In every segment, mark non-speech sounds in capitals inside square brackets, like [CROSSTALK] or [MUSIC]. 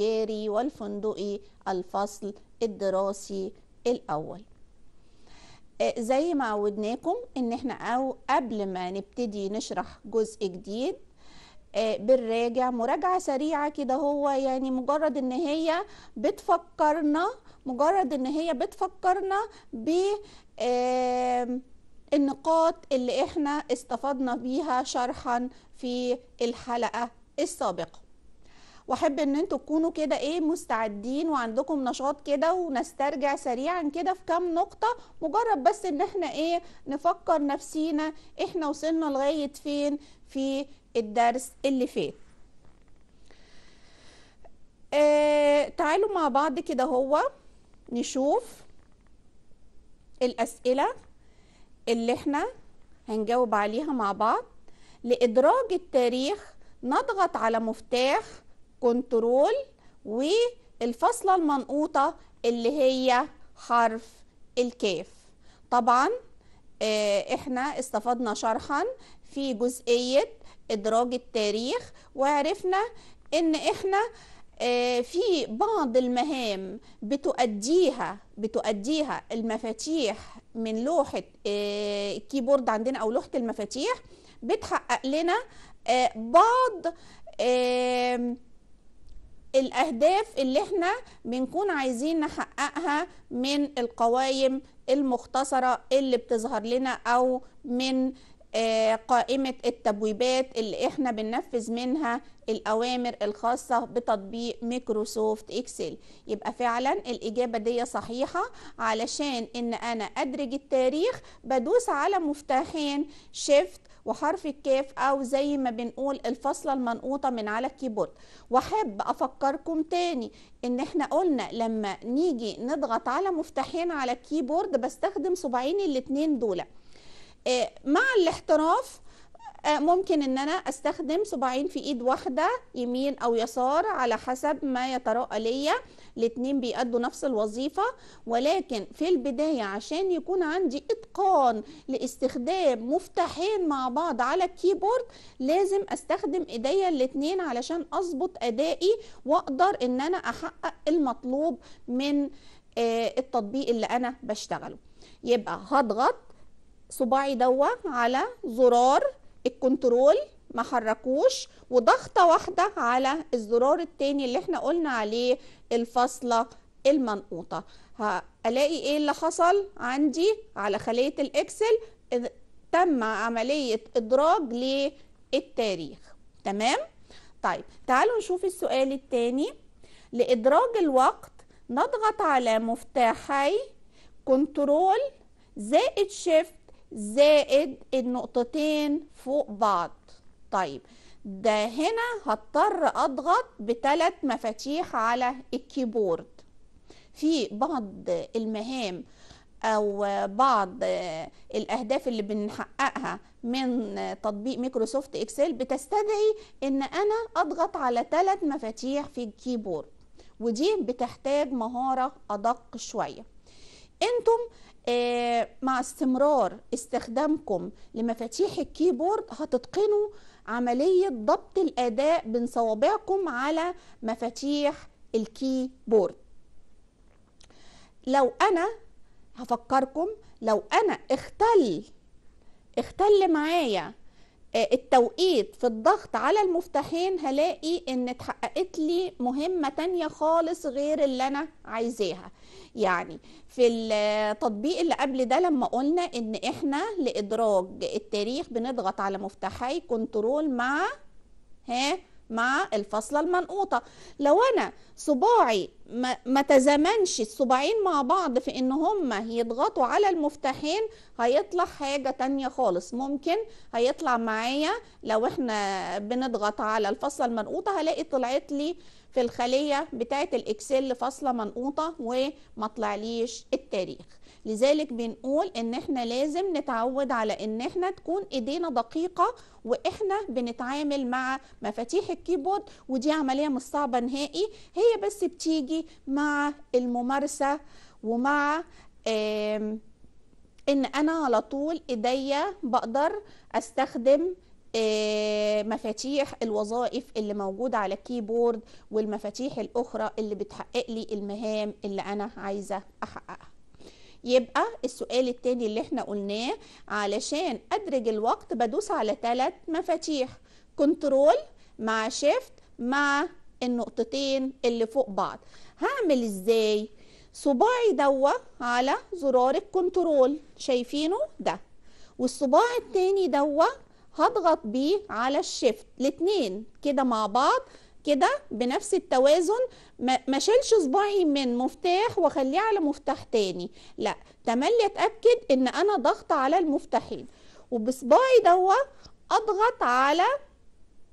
التجاري والفندقي الفصل الدراسي الأول آه، زي ما عودناكم ان احنا او قبل ما نبتدي نشرح جزء جديد آه، بنراجع مراجعة سريعة كده هو يعني مجرد ان هي بتفكرنا مجرد ان هي بتفكرنا ب النقاط اللي احنا استفدنا بيها شرحا في الحلقة السابقة واحب ان انتوا تكونوا كده ايه مستعدين وعندكم نشاط كده ونسترجع سريعا كده في كام نقطه مجرد بس ان احنا ايه نفكر نفسينا احنا وصلنا لغايه فين في الدرس اللي فات آه تعالوا مع بعض كده هو نشوف الاسئله اللي احنا هنجاوب عليها مع بعض لادراج التاريخ نضغط على مفتاح كنترول والفاصلة المنقوطة اللي هي حرف الكاف طبعا آه، احنا استفدنا شرحا في جزئية ادراج التاريخ وعرفنا ان احنا آه، في بعض المهام بتؤديها بتؤديها المفاتيح من لوحة آه، الكيبورد عندنا او لوحة المفاتيح بتحقق لنا بعض الاهداف اللي احنا بنكون عايزين نحققها من القوائم المختصره اللي بتظهر لنا او من آه، قائمة التبويبات اللي احنا بننفذ منها الأوامر الخاصة بتطبيق ميكروسوفت إكسل يبقى فعلا الإجابة دي صحيحة علشان إن أنا أدرج التاريخ بدوس على مفتاحين شيفت وحرف الكاف أو زي ما بنقول الفصلة المنقوطة من على الكيبورد وحب أفكركم تاني إن احنا قلنا لما نيجي نضغط على مفتاحين على الكيبورد بستخدم صباعين الاتنين دول آه، مع الاحتراف آه، ممكن ان انا استخدم صباعين في ايد واحده يمين او يسار على حسب ما يتراءى ليا الاتنين بيأدوا نفس الوظيفه ولكن في البدايه عشان يكون عندي اتقان لاستخدام مفتاحين مع بعض على الكيبورد لازم استخدم ايديا الاتنين علشان اظبط ادائي واقدر ان انا احقق المطلوب من آه، التطبيق اللي انا بشتغله يبقى هضغط صباعي دوا على زرار الكنترول ما حركوش وضغطه واحده على الزرار التاني اللي احنا قلنا عليه الفصلة المنقوطه هلاقي ايه اللي حصل عندي على خليه الاكسل تم عمليه ادراج للتاريخ تمام طيب تعالوا نشوف السؤال التاني لادراج الوقت نضغط على مفتاحي كنترول زائد شيفت زائد النقطتين فوق بعض طيب ده هنا هضطر اضغط بتلات مفاتيح على الكيبورد في بعض المهام او بعض الاهداف اللي بنحققها من تطبيق مايكروسوفت اكسل بتستدعي ان انا اضغط على ثلاث مفاتيح في الكيبورد ودي بتحتاج مهارة ادق شوية انتم آه، مع استمرار استخدامكم لمفاتيح الكيبورد هتتقنوا عملية ضبط الأداء بين صوابعكم على مفاتيح الكيبورد لو أنا هفكركم لو أنا اختل اختل معايا آه، التوقيت في الضغط على المفتاحين هلاقي ان اتحققت لي مهمة تانية خالص غير اللي انا عايزاها يعني في التطبيق اللي قبل ده لما قلنا ان احنا لادراج التاريخ بنضغط على مفتاحي كنترول مع ها مع الفصلة المنقوطة لو أنا صباعي ما, ما تزامنش الصباعين مع بعض في إن هما يضغطوا على المفتاحين هيطلع حاجة تانية خالص ممكن هيطلع معايا لو إحنا بنضغط على الفصلة المنقوطة هلاقي طلعت لي في الخلية بتاعة الإكسل فصلة منقوطة وما طلعليش التاريخ لذلك بنقول ان احنا لازم نتعود على ان احنا تكون ايدينا دقيقة واحنا بنتعامل مع مفاتيح الكيبورد ودي عملية مش صعبة نهائي هي بس بتيجي مع الممارسة ومع ان انا على طول ايديا بقدر استخدم آه، مفاتيح الوظائف اللي موجودة على الكيبورد والمفاتيح الأخرى اللي بتحقق لي المهام اللي أنا عايزة أحققها يبقى السؤال التاني اللي احنا قلناه علشان أدرج الوقت بدوس على ثلاث مفاتيح كنترول مع شيفت مع النقطتين اللي فوق بعض هعمل ازاي صباعي دوا على زرار الكنترول شايفينه ده والصباع التاني دوا هضغط بيه على الشيفت الاتنين كده مع بعض كده بنفس التوازن ما شيلش صباعي من مفتاح واخليه على مفتاح تاني لا تملي اتاكد ان انا ضغط على المفتاحين وبصباعي دوا اضغط على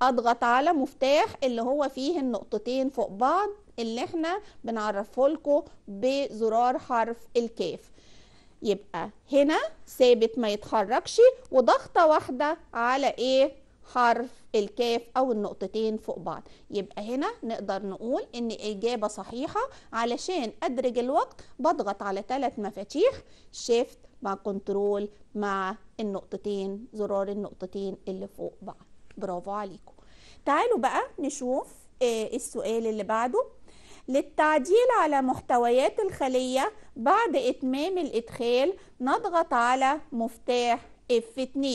اضغط على مفتاح اللي هو فيه النقطتين فوق بعض اللي احنا بنعرفه لكم بزرار حرف الكاف يبقى هنا ثابت ما يتحركش وضغطه واحده على ايه حرف الكاف او النقطتين فوق بعض يبقى هنا نقدر نقول ان اجابة صحيحة علشان ادرج الوقت بضغط على ثلاث مفاتيح شيفت مع كنترول مع النقطتين زرار النقطتين اللي فوق بعض برافو عليكم تعالوا بقى نشوف آه، السؤال اللي بعده للتعديل على محتويات الخلية بعد إتمام الإدخال نضغط على مفتاح F2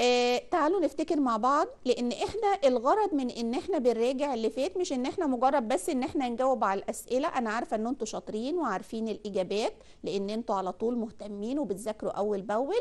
آه تعالوا نفتكر مع بعض لان احنا الغرض من ان احنا بنراجع اللي فات مش ان احنا مجرد بس ان احنا نجاوب على الاسئله انا عارفه ان انتوا شاطرين وعارفين الاجابات لان انتوا على طول مهتمين وبتذاكروا اول باول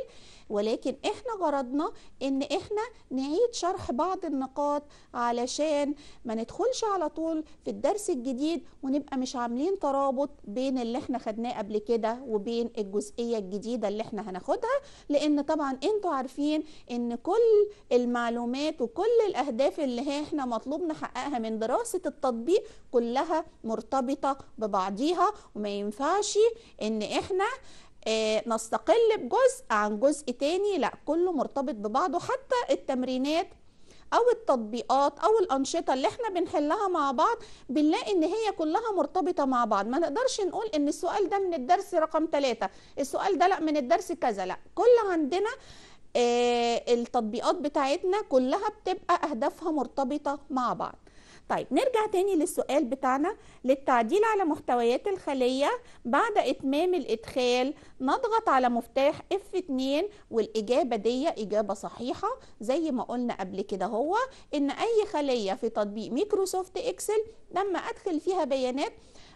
ولكن احنا غرضنا ان احنا نعيد شرح بعض النقاط علشان ما ندخلش على طول في الدرس الجديد ونبقى مش عاملين ترابط بين اللي احنا خدناه قبل كده وبين الجزئيه الجديده اللي احنا هناخدها لان طبعا انتوا عارفين ان ان كل المعلومات وكل الاهداف اللي هي احنا مطلوب نحققها من دراسه التطبيق كلها مرتبطه ببعضيها وما ينفعش ان احنا آه، نستقل بجزء عن جزء تاني لا كله مرتبط ببعضه حتى التمرينات او التطبيقات او الانشطه اللي احنا بنحلها مع بعض بنلاقي ان هي كلها مرتبطه مع بعض ما نقدرش نقول ان السؤال ده من الدرس رقم ثلاثة السؤال ده لا من الدرس كذا لا كل عندنا آه، التطبيقات بتاعتنا كلها بتبقى أهدافها مرتبطة مع بعض طيب نرجع تاني للسؤال بتاعنا للتعديل على محتويات الخلية بعد إتمام الإدخال نضغط على مفتاح F2 والإجابة دي إجابة صحيحة زي ما قلنا قبل كده هو إن أي خلية في تطبيق ميكروسوفت إكسل لما أدخل فيها بيانات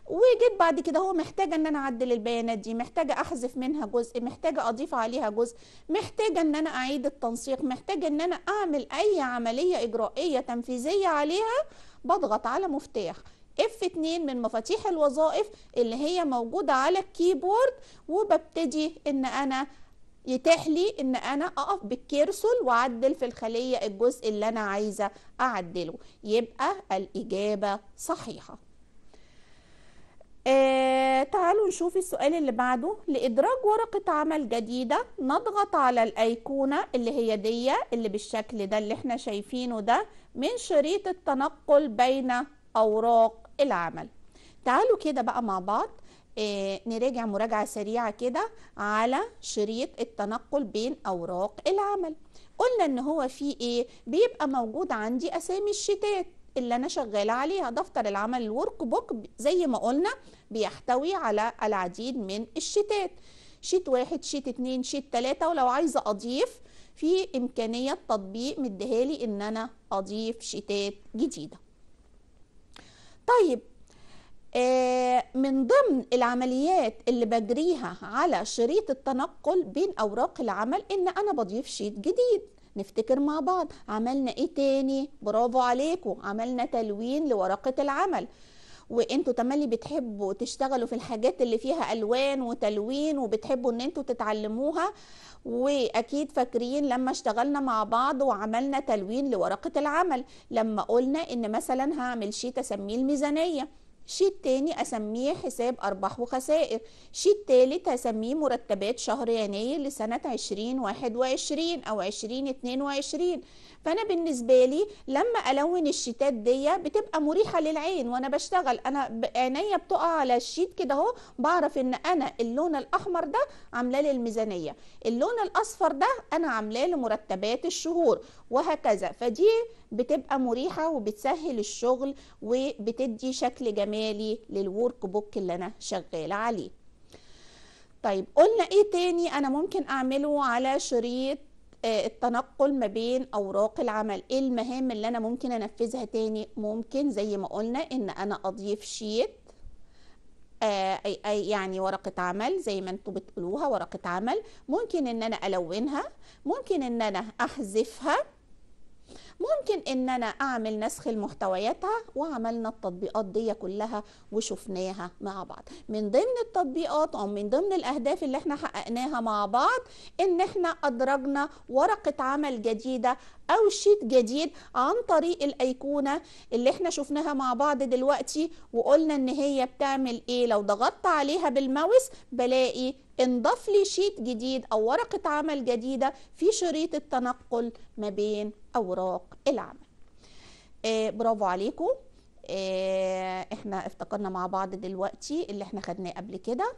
وجيت بعد كده هو محتاجه ان انا اعدل البيانات دي محتاجه احذف منها جزء محتاجه اضيف عليها جزء محتاجه ان انا اعيد التنسيق محتاجه ان انا اعمل اي عمليه اجرائيه تنفيذيه عليها بضغط على مفتاح F2 من مفاتيح الوظائف اللي هي موجوده على الكيبورد وببتدي ان انا يتاح لي ان انا اقف بالكيرسول واعدل في الخليه الجزء اللي انا عايزه اعدله يبقى الاجابه صحيحه آه تعالوا نشوف السؤال اللي بعده لإدراج ورقة عمل جديدة نضغط على الأيقونة اللي هي دي اللي بالشكل ده اللي احنا شايفينه ده من شريط التنقل بين أوراق العمل تعالوا كده بقى مع بعض آه نراجع مراجعة سريعة كده على شريط التنقل بين أوراق العمل قلنا ان هو فيه ايه بيبقى موجود عندي اسامي الشتات اللي انا شغاله عليها دفتر العمل الورك بوك زي ما قلنا بيحتوي على العديد من الشيتات شيت واحد شيت اتنين شيت تلاتة ولو عايزة أضيف في إمكانية تطبيق مديهالي إن أنا أضيف شيتات جديدة طيب آه، من ضمن العمليات اللي بجريها على شريط التنقل بين أوراق العمل إن أنا بضيف شيت جديد نفتكر مع بعض عملنا إيه تاني برافو عليكم عملنا تلوين لورقة العمل وانتوا تملي بتحبوا تشتغلوا في الحاجات اللي فيها الوان وتلوين وبتحبوا ان انتوا تتعلموها واكيد فاكرين لما اشتغلنا مع بعض وعملنا تلوين لورقه العمل لما قلنا ان مثلا هعمل شيت اسميه الميزانيه شيت تاني أسميه حساب أرباح وخسائر شيت تالت اسميه مرتبات شهر يناير لسنة 2021 أو 2022 فانا بالنسبه لي لما الون الشيتات دي بتبقى مريحه للعين وانا بشتغل انا عينيا بتقع على الشيت كده اهو بعرف ان انا اللون الاحمر ده لي للميزانيه اللون الاصفر ده انا عاملاه لمرتبات الشهور وهكذا فدي بتبقى مريحه وبتسهل الشغل وبتدي شكل جمالي للورك بوك اللي انا شغاله عليه طيب قلنا ايه تاني انا ممكن اعمله على شريط آه، التنقل ما بين اوراق العمل ايه المهام اللي انا ممكن انفذها تاني ممكن زي ما قلنا ان انا اضيف شيت آه، أي أي يعني ورقة عمل زي ما انتم بتقولوها ورقة عمل ممكن ان انا الونها ممكن ان انا احذفها ممكن ان انا اعمل نسخ لمحتوياتها وعملنا التطبيقات دي كلها وشفناها مع بعض من ضمن التطبيقات او من ضمن الاهداف اللي احنا حققناها مع بعض ان احنا ادرجنا ورقه عمل جديده او شيت جديد عن طريق الايقونه اللي احنا شفناها مع بعض دلوقتي وقلنا ان هي بتعمل ايه لو ضغطت عليها بالماوس بلاقي انضاف لي شيت جديد أو ورقة عمل جديدة في شريط التنقل ما بين أوراق العمل آه برافو عليكم آه احنا افتكرنا مع بعض دلوقتي اللي احنا خدناه قبل كده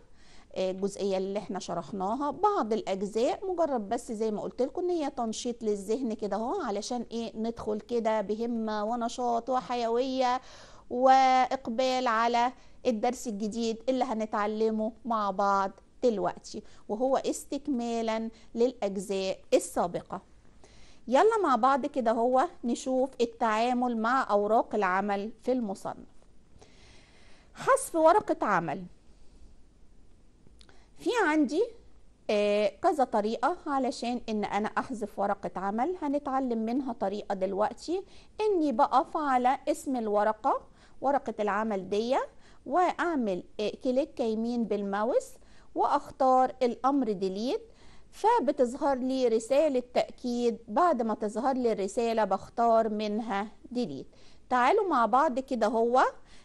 آه، الجزئيه اللي احنا شرحناها بعض الاجزاء مجرد بس زي ما قلت لكم ان هي تنشيط للذهن كده اهو علشان ايه ندخل كده بهمه ونشاط وحيويه واقبال على الدرس الجديد اللي هنتعلمه مع بعض دلوقتي وهو استكمالا للأجزاء السابقة يلا مع بعض كده هو نشوف التعامل مع أوراق العمل في المصنف حذف ورقة عمل في عندي آه، كذا طريقة علشان ان انا احذف ورقة عمل هنتعلم منها طريقة دلوقتي اني بقف على اسم الورقة ورقة العمل دي واعمل آه، كليك يمين بالماوس واختار الامر ديليت فبتظهر لي رسالة تأكيد بعد ما تظهر لي الرسالة بختار منها ديليت تعالوا مع بعض كده هو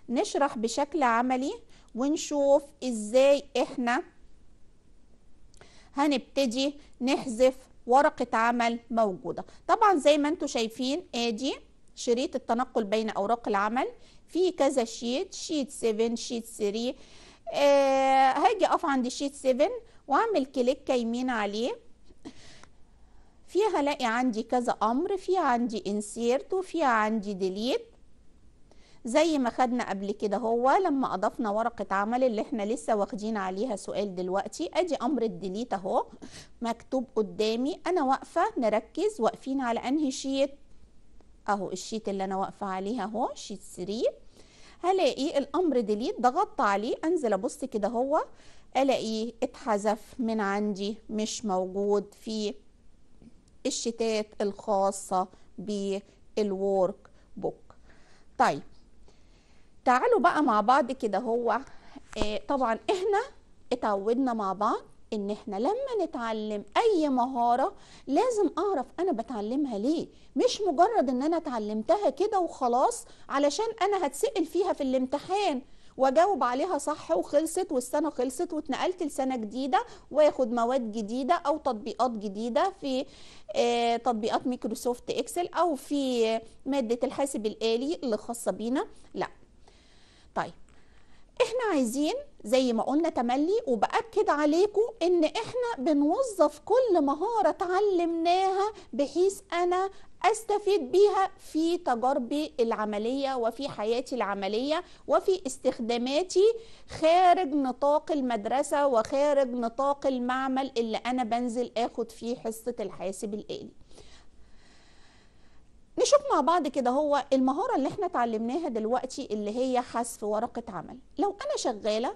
نشرح بشكل عملي ونشوف ازاي احنا هنبتدي نحذف ورقة عمل موجودة طبعا زي ما انتم شايفين ادي شريط التنقل بين اوراق العمل في كذا شيت شيت 7 شيت 3 آه هاجي اقف عند الشيت 7 واعمل كليك يمين عليه فيها هلاقي عندي كذا امر في عندي انسيرت وفي عندي ديليت زي ما خدنا قبل كده هو لما اضفنا ورقه عمل اللي احنا لسه واخدين عليها سؤال دلوقتي ادي امر الديليت اهو مكتوب قدامي انا واقفه نركز واقفين على انهي شيت اهو الشيت اللي انا واقفه عليها اهو شيت 3 هلاقي الامر ديليت ضغطت عليه انزل ابص كده هو الاقيه اتحذف من عندي مش موجود في الشتات الخاصة بالورك بوك طيب تعالوا بقى مع بعض كده هو آه، طبعا احنا اتعودنا مع بعض ان احنا لما نتعلم اي مهارة لازم اعرف انا بتعلمها ليه مش مجرد ان انا اتعلمتها كده وخلاص علشان انا هتسأل فيها في الامتحان واجاوب عليها صح وخلصت والسنه خلصت واتنقلت لسنه جديده واخد مواد جديده او تطبيقات جديده في آه، تطبيقات مايكروسوفت اكسل او في ماده الحاسب الالي اللي خاصه بينا لا طيب احنا عايزين زي ما قلنا تملي وبأكد عليكم ان احنا بنوظف كل مهارة اتعلمناها بحيث انا استفيد بيها في تجاربي العملية وفي حياتي العملية وفي استخداماتي خارج نطاق المدرسة وخارج نطاق المعمل اللي انا بنزل اخد فيه حصة الحاسب الآلي نشوف مع بعض كده هو المهارة اللي احنا اتعلمناها دلوقتي اللي هي حذف ورقة عمل لو أنا شغالة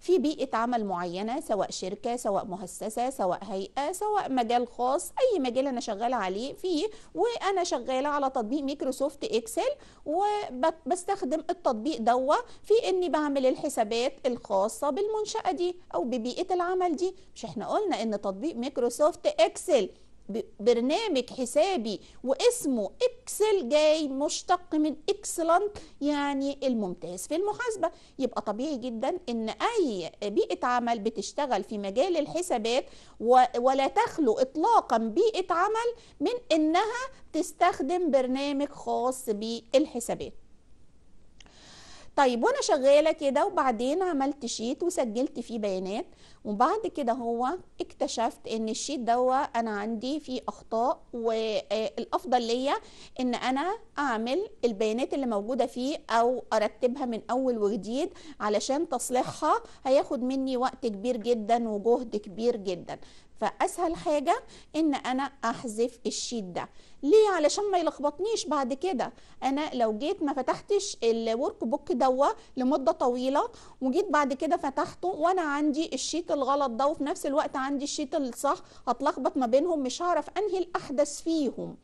في بيئة عمل معينة سواء شركة سواء مؤسسة سواء هيئة سواء مجال خاص أي مجال أنا شغالة عليه فيه وأنا شغالة على تطبيق ميكروسوفت إكسل وبستخدم التطبيق دوا في إني بعمل الحسابات الخاصة بالمنشأة دي أو ببيئة العمل دي مش إحنا قلنا إن تطبيق ميكروسوفت إكسل برنامج حسابي واسمه اكسل جاي مشتق من اكسلنت يعني الممتاز في المحاسبه يبقى طبيعي جدا ان اي بيئه عمل بتشتغل في مجال الحسابات ولا تخلو اطلاقا بيئه عمل من انها تستخدم برنامج خاص بالحسابات طيب وانا شغاله كده وبعدين عملت شيت وسجلت فيه بيانات وبعد كده هو اكتشفت ان الشيت دوا انا عندي فيه اخطاء والافضل ليا ان انا اعمل البيانات اللي موجوده فيه او ارتبها من اول وجديد علشان تصليحها هياخد مني وقت كبير جدا وجهد كبير جدا فاسهل حاجه ان انا احذف الشيت ده ليه علشان ما يلخبطنيش بعد كده انا لو جيت ما فتحتش الورك بوك دوا لمده طويله وجيت بعد كده فتحته وانا عندي الشيت الغلط ده وفي نفس الوقت عندي الشيت الصح هتلخبط ما بينهم مش هعرف انهي الاحدث فيهم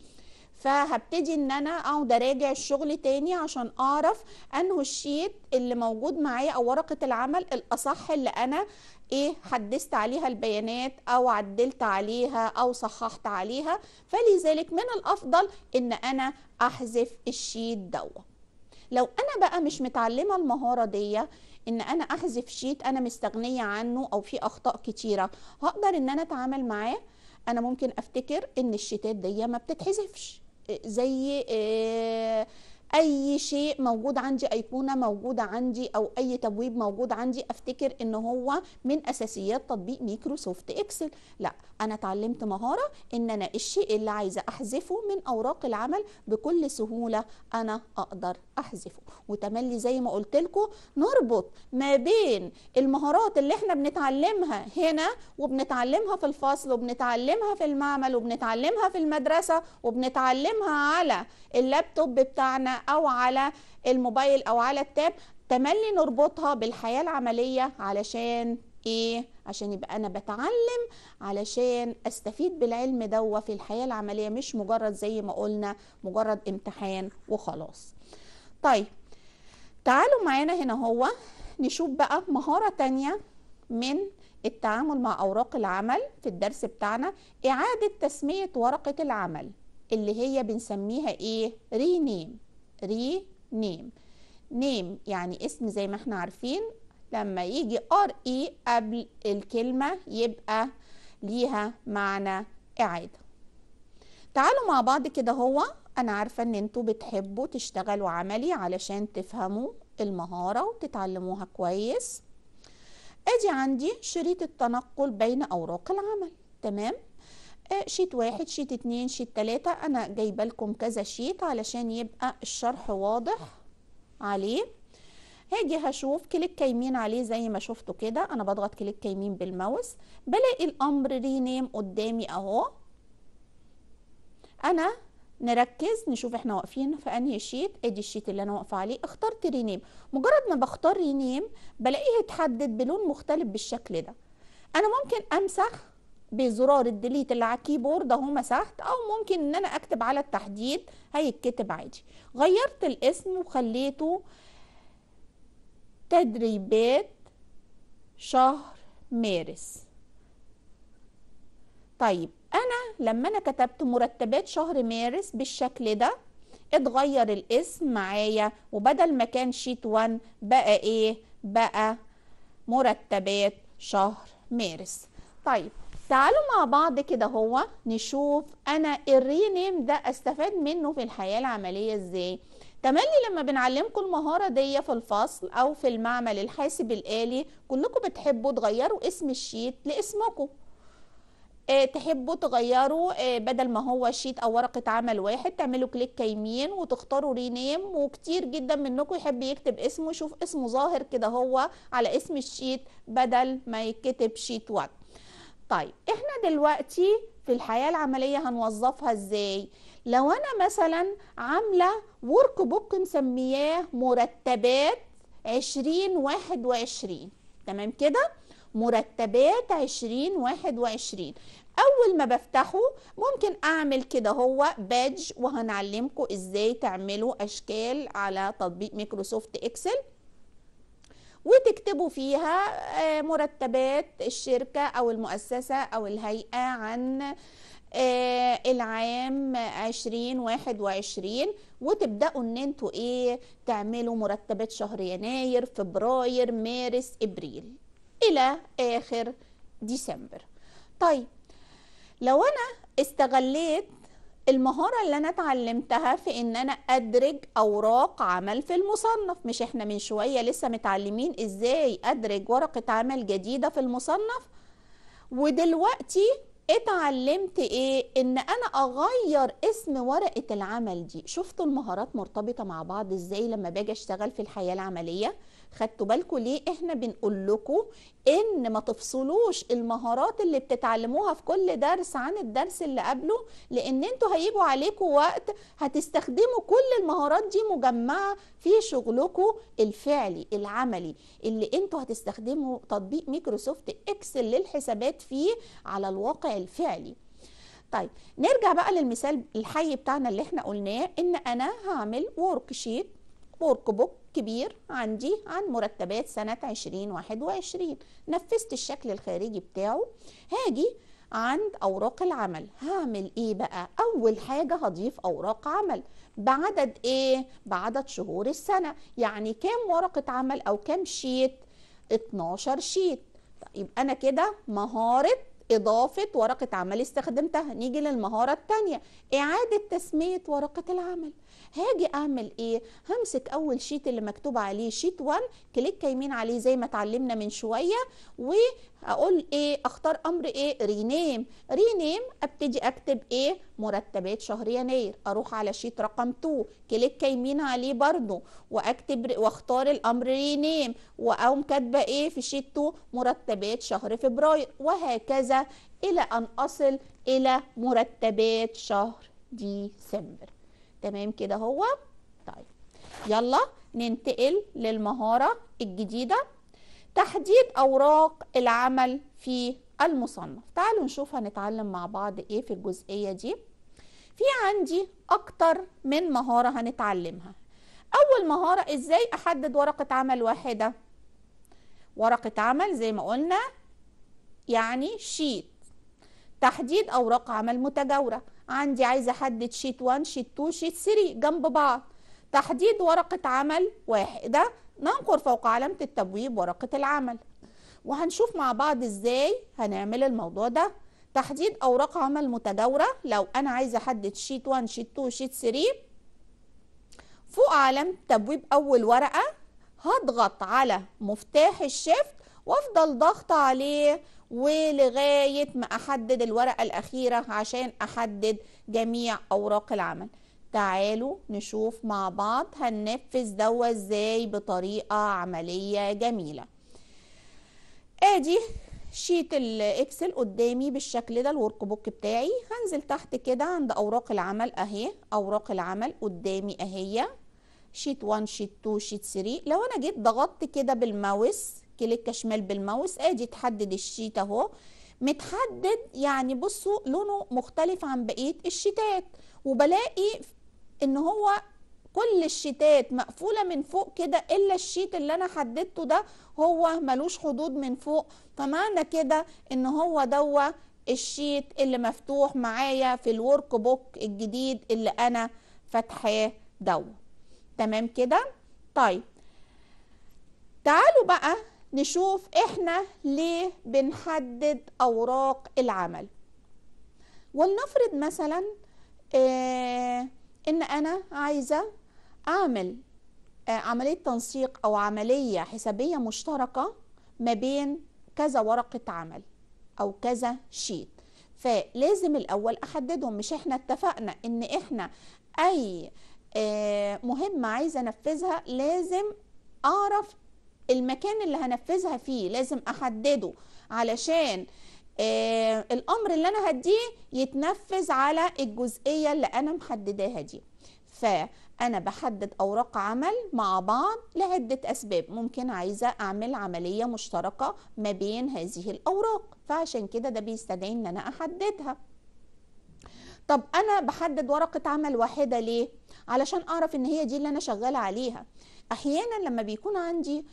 فهبتدي ان انا اقعد اراجع الشغل تاني عشان اعرف انه الشيت اللي موجود معايا او ورقه العمل الاصح اللي انا ايه حدثت عليها البيانات او عدلت عليها او صححت عليها فلذلك من الافضل ان انا احذف الشيت دوت لو انا بقى مش متعلمه المهاره دي ان انا احذف شيت انا مستغنيه عنه او في اخطاء كتيره هقدر ان انا اتعامل معاه انا ممكن افتكر ان الشيتات دي ما بتتحذفش إيه، زي إيه اي شيء موجود عندي ايقونه موجوده عندي او اي تبويب موجود عندي افتكر ان هو من اساسيات تطبيق ميكروسوفت اكسل لا انا اتعلمت مهاره ان انا الشيء اللي عايزه احذفه من اوراق العمل بكل سهوله انا اقدر احذفه وتملي زي ما قلت لكم نربط ما بين المهارات اللي احنا بنتعلمها هنا وبنتعلمها في الفصل وبنتعلمها في المعمل وبنتعلمها في المدرسه وبنتعلمها على اللابتوب بتاعنا او على الموبايل او على التاب تملي نربطها بالحياه العمليه علشان ايه عشان يبقى انا بتعلم علشان استفيد بالعلم ده في الحياه العمليه مش مجرد زي ما قلنا مجرد امتحان وخلاص طيب تعالوا معانا هنا هو نشوف بقى مهاره تانية من التعامل مع اوراق العمل في الدرس بتاعنا اعاده تسميه ورقه العمل اللي هي بنسميها ايه رينيم ري نيم نيم يعني اسم زي ما احنا عارفين لما يجي ار اي e قبل الكلمة يبقى ليها معنى إعادة تعالوا مع بعض كده هو أنا عارفة إن أنتوا بتحبوا تشتغلوا عملي علشان تفهموا المهارة وتتعلموها كويس أدي عندي شريط التنقل بين أوراق العمل تمام آه، شيت واحد شيت اتنين شيت تلاتة انا جايبه لكم كذا شيت علشان يبقى الشرح واضح عليه هاجي هشوف كليك يمين عليه زي ما شفتوا كده انا بضغط كليك يمين بالماوس بلاقي الامر رينيم قدامي اهو انا نركز نشوف احنا واقفين في انهي شيت ادي الشيت اللي انا واقفه عليه اخترت رينيم مجرد ما بختار رينيم بلاقيه اتحدد بلون مختلف بالشكل ده انا ممكن امسح بزرار الديليت اللي على الكيبورد اهو مسحت او ممكن ان انا اكتب على التحديد هيتكتب عادي غيرت الاسم وخليته تدريبات شهر مارس طيب انا لما انا كتبت مرتبات شهر مارس بالشكل ده اتغير الاسم معايا وبدل ما كان شيت 1 بقى ايه بقى مرتبات شهر مارس طيب تعالوا مع بعض كده هو نشوف انا إيه الرينيم ده استفاد منه في الحياه العمليه ازاي تملي لما بنعلمكم المهارة دي في الفصل أو في المعمل الحاسب الآلي كلكم بتحبوا تغيروا اسم الشيت لاسمكم اه تحبوا تغيروا اه بدل ما هو شيت أو ورقة عمل واحد تعملوا كليك يمين وتختاروا رينيم وكتير جدا منكم يحب يكتب اسمه يشوف اسمه ظاهر كده هو على اسم الشيت بدل ما يكتب شيت 1 طيب احنا دلوقتي في الحياة العملية هنوظفها ازاي لو انا مثلا عاملة ورك بوك مسمياه مرتبات عشرين واحد وعشرين تمام كده مرتبات عشرين واحد وعشرين اول ما بفتحه ممكن اعمل كده هو بادج وهنعلمكم ازاي تعملوا اشكال على تطبيق ميكروسوفت اكسل وتكتبوا فيها آه، مرتبات الشركة أو المؤسسة أو الهيئة عن آه، العام 2021 وتبداوا ان انتوا ايه تعملوا مرتبات شهر يناير فبراير مارس ابريل الى اخر ديسمبر طيب لو انا استغليت المهارة اللي أنا اتعلمتها في إن أنا أدرج أوراق عمل في المصنف مش إحنا من شوية لسه متعلمين إزاي أدرج ورقة عمل جديدة في المصنف ودلوقتي اتعلمت إيه إن أنا أغير اسم ورقة العمل دي شفتوا المهارات مرتبطة مع بعض إزاي لما باجي أشتغل في الحياة العملية خدتوا بالكم ليه احنا بنقول لكم ان ما تفصلوش المهارات اللي بتتعلموها في كل درس عن الدرس اللي قبله لان انتوا هيجوا عليكم وقت هتستخدموا كل المهارات دي مجمعه في شغلكم الفعلي العملي اللي انتوا هتستخدموا تطبيق ميكروسوفت اكسل للحسابات فيه على الواقع الفعلي طيب نرجع بقى للمثال الحي بتاعنا اللي احنا قلناه ان انا هعمل ورك شيت ورك بوك كبير عندي عن مرتبات سنة 2021 نفذت الشكل الخارجي بتاعه هاجي عند أوراق العمل هعمل إيه بقى؟ أول حاجة هضيف أوراق عمل بعدد إيه؟ بعدد شهور السنة يعني كام ورقة عمل أو كام شيت؟ 12 شيت طيب أنا كده مهارة إضافة ورقة عمل استخدمتها نيجي للمهارة التانية إعادة تسمية ورقة العمل هاجي اعمل ايه همسك اول شيت اللي مكتوب عليه شيت 1 كليك يمين عليه زي ما اتعلمنا من شويه واقول ايه اختار امر ايه رينيم رينيم ابتدي اكتب ايه مرتبات شهر يناير اروح على شيت رقم 2 كليك يمين عليه برضو واكتب واختار الامر رينيم واقوم كاتبه ايه في شيت 2 مرتبات شهر فبراير وهكذا الى ان اصل الى مرتبات شهر ديسمبر تمام كده هو طيب يلا ننتقل للمهارة الجديدة تحديد أوراق العمل في المصنف تعالوا نشوف هنتعلم مع بعض إيه في الجزئية دي في عندي أكتر من مهارة هنتعلمها أول مهارة إزاي أحدد ورقة عمل واحدة ورقة عمل زي ما قلنا يعني شيت تحديد أوراق عمل متجاورة عندي عايزه احدد شيت 1 شيت 2 شيت 3 جنب بعض تحديد ورقه عمل واحده ننقر فوق علامه التبويب ورقه العمل وهنشوف مع بعض ازاي هنعمل الموضوع ده تحديد اوراق عمل متجاوره لو انا عايزه احدد شيت 1 شيت 2 شيت 3 فوق علامه تبويب اول ورقه هضغط على مفتاح الشيفت وافضل ضغط عليه ولغاية ما أحدد الورقة الأخيرة عشان أحدد جميع أوراق العمل تعالوا نشوف مع بعض هننفذ دوا ازاي بطريقة عملية جميلة ادي شيت الاكسل قدامي بالشكل ده الورك بوك بتاعي هنزل تحت كده عند اوراق العمل اهي اوراق العمل قدامي اهي شيت 1 شيت 2 شيت 3 لو انا جيت ضغطت كده بالماوس كليك شمال بالماوس ادي تحدد الشيت اهو متحدد يعني بصوا لونه مختلف عن بقيه الشيتات وبلاقي ان هو كل الشيتات مقفوله من فوق كده الا الشيت اللي انا حددته ده هو ملوش حدود من فوق فمعنى كده ان هو دوا الشيت اللي مفتوح معايا في الورك بوك الجديد اللي انا فاتحاه دوا تمام كده طيب تعالوا بقى نشوف احنا ليه بنحدد اوراق العمل ولنفرض مثلا آه ان انا عايزه اعمل آه عمليه تنسيق او عمليه حسابيه مشتركه ما بين كذا ورقه عمل او كذا شيت فلازم الاول احددهم مش احنا اتفقنا ان احنا اي آه مهمه عايزه انفذها لازم اعرف المكان اللي هنفذها فيه لازم احدده علشان آه الامر اللي انا هديه يتنفذ على الجزئيه اللي انا محدداها دي فانا بحدد اوراق عمل مع بعض لعده اسباب ممكن عايزه اعمل عمليه مشتركه ما بين هذه الاوراق فعشان كده ده بيستدعي ان انا احددها طب انا بحدد ورقه عمل واحده ليه علشان اعرف ان هي دي اللي انا شغاله عليها احيانا لما بيكون عندي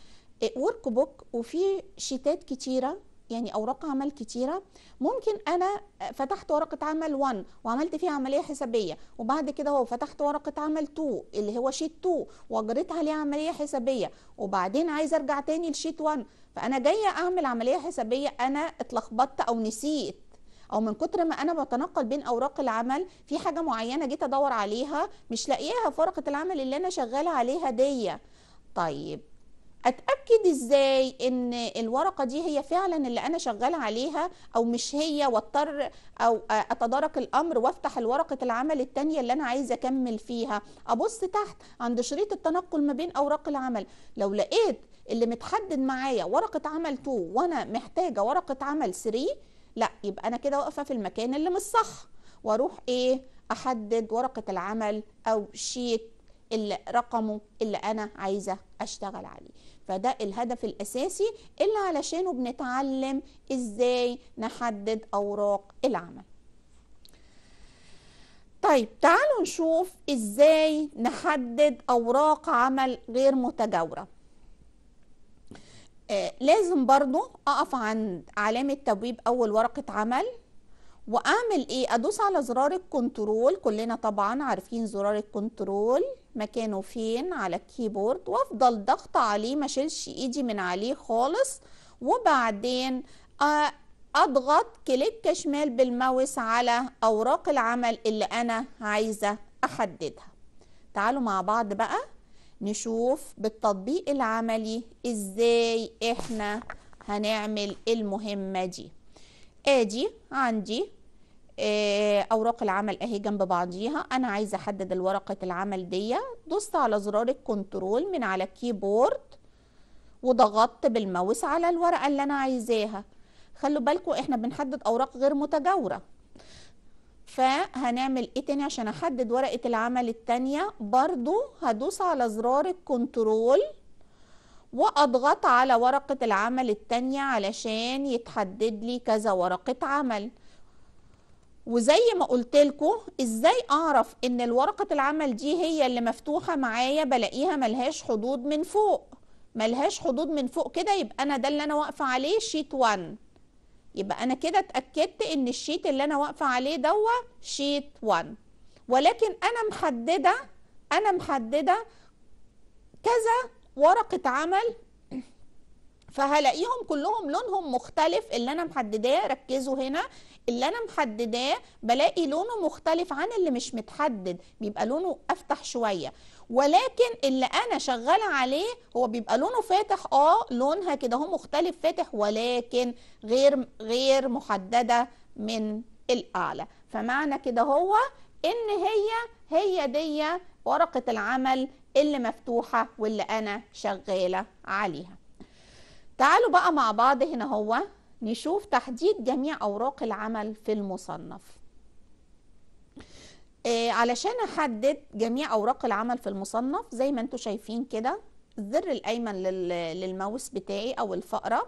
ورك بوك وفي شيتات كتيره يعني اوراق عمل كتيره ممكن انا فتحت ورقه عمل 1 وعملت فيها عمليه حسابيه وبعد كده هو فتحت ورقه عمل 2 اللي هو شيت 2 وجريت عليه عمليه حسابيه وبعدين عايزه ارجع تاني لشيت 1 فانا جايه اعمل عمليه حسابيه انا اتلخبطت او نسيت او من كتر ما انا بتنقل بين اوراق العمل في حاجه معينه جيت ادور عليها مش لاقياها في ورقه العمل اللي انا شغاله عليها دي طيب اتاكد ازاي ان الورقه دي هي فعلا اللي انا شغال عليها او مش هي واضطر او اتدارك الامر وافتح الورقه العمل الثانيه اللي انا عايزه اكمل فيها ابص تحت عند شريط التنقل ما بين اوراق العمل لو لقيت اللي متحدد معايا ورقه عمل 2 وانا محتاجه ورقه عمل 3 لا يبقى انا كده واقفه في المكان اللي مش صح واروح ايه احدد ورقه العمل او شيت اللي رقمه اللي انا عايزه اشتغل عليه فده الهدف الأساسي اللي علشانه بنتعلم إزاي نحدد أوراق العمل طيب تعالوا نشوف إزاي نحدد أوراق عمل غير متجاورة آه لازم برضو أقف عند علامة تبويب أول ورقة عمل واعمل ايه ادوس على زرار الكنترول كلنا طبعا عارفين زرار الكنترول مكانه فين على الكيبورد وافضل ضغط عليه ما شيلش ايدي من عليه خالص وبعدين آه، اضغط كليك شمال بالماوس على اوراق العمل اللي انا عايزه احددها تعالوا مع بعض بقى نشوف بالتطبيق العملي ازاي احنا هنعمل المهمه دي ادي عندي آه، اوراق العمل اهي جنب بعضيها انا عايزه احدد الورقه العمل دي دوست على زرار الكنترول من على الكيبورد وضغطت بالماوس على الورقه اللي انا عايزاها خلوا بالكم احنا بنحدد اوراق غير متجاوره فهنعمل ايه تاني عشان احدد ورقه العمل التانيه برضو هدوس على زرار الكنترول واضغط على ورقه العمل التانيه علشان يتحدد لي كذا ورقه عمل وزي ما قلت لكم ازاي اعرف ان الورقه العمل دي هي اللي مفتوحه معايا بلاقيها ملهاش حدود من فوق ملهاش حدود من فوق كده يبقى انا ده اللي انا واقفه عليه شيت 1 يبقى انا كده اتاكدت ان الشيت اللي انا واقفه عليه دوا شيت 1 ولكن انا محدده انا محدده كذا ورقه عمل فهلاقيهم كلهم لونهم مختلف اللي انا محدداه ركزوا هنا اللي انا محدداه بلاقي لونه مختلف عن اللي مش متحدد بيبقى لونه افتح شويه ولكن اللي انا شغاله عليه هو بيبقى لونه فاتح اه لونها كده هو مختلف فاتح ولكن غير غير محدده من الاعلى فمعنى كده هو ان هي هي دي ورقه العمل اللي مفتوحه واللي انا شغاله عليها تعالوا بقى مع بعض هنا هو نشوف تحديد جميع أوراق العمل في المصنف إيه علشان أحدد جميع أوراق العمل في المصنف زي ما انتوا شايفين كده الزر الأيمن للماوس بتاعي أو الفقرة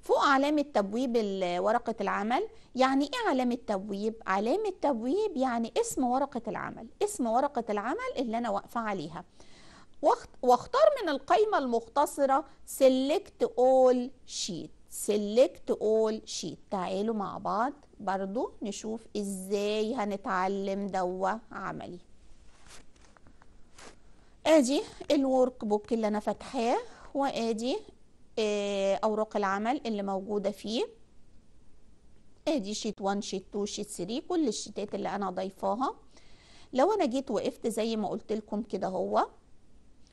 فوق علامة تبويب ورقة العمل يعني إيه علامة تبويب؟ علامة تبويب يعني اسم ورقة العمل اسم ورقة العمل اللي أنا واقفة عليها واختار من القائمة المختصرة select all sheet select all sheet تعالوا مع بعض برضو نشوف ازاي هنتعلم دوا عملي ادي الورك بوك اللي انا فاتحاه وادي آه، اوراق العمل اللي موجوده فيه ادي شيت 1 شيت 2 شيت 3 كل الشيتات اللي انا ضايفاها لو انا جيت وقفت زي ما قلت لكم كده هو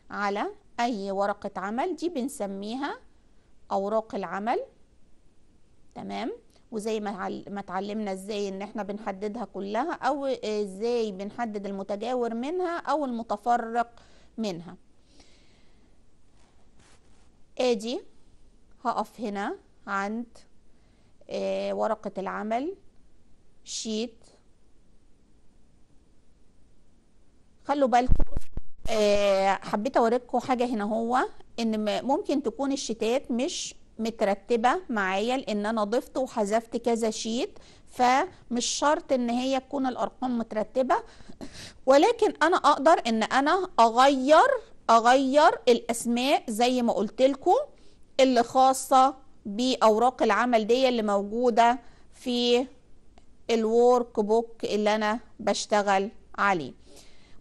على اي ورقه عمل دي بنسميها اوراق العمل تمام وزي ما اتعلمنا ازاي ان احنا بنحددها كلها او ازاي بنحدد المتجاور منها او المتفرق منها ادي هقف هنا عند آه، ورقة العمل شيت خلوا بالكم آه، حبيت اوريكم حاجة هنا هو ان ممكن تكون الشتات مش مترتبه معايا لان انا ضفت وحذفت كذا شيت فمش شرط ان هي تكون الارقام مترتبه ولكن انا اقدر ان انا اغير اغير الاسماء زي ما قلت لكم اللي خاصه باوراق العمل دي اللي موجوده في الورك بوك اللي انا بشتغل عليه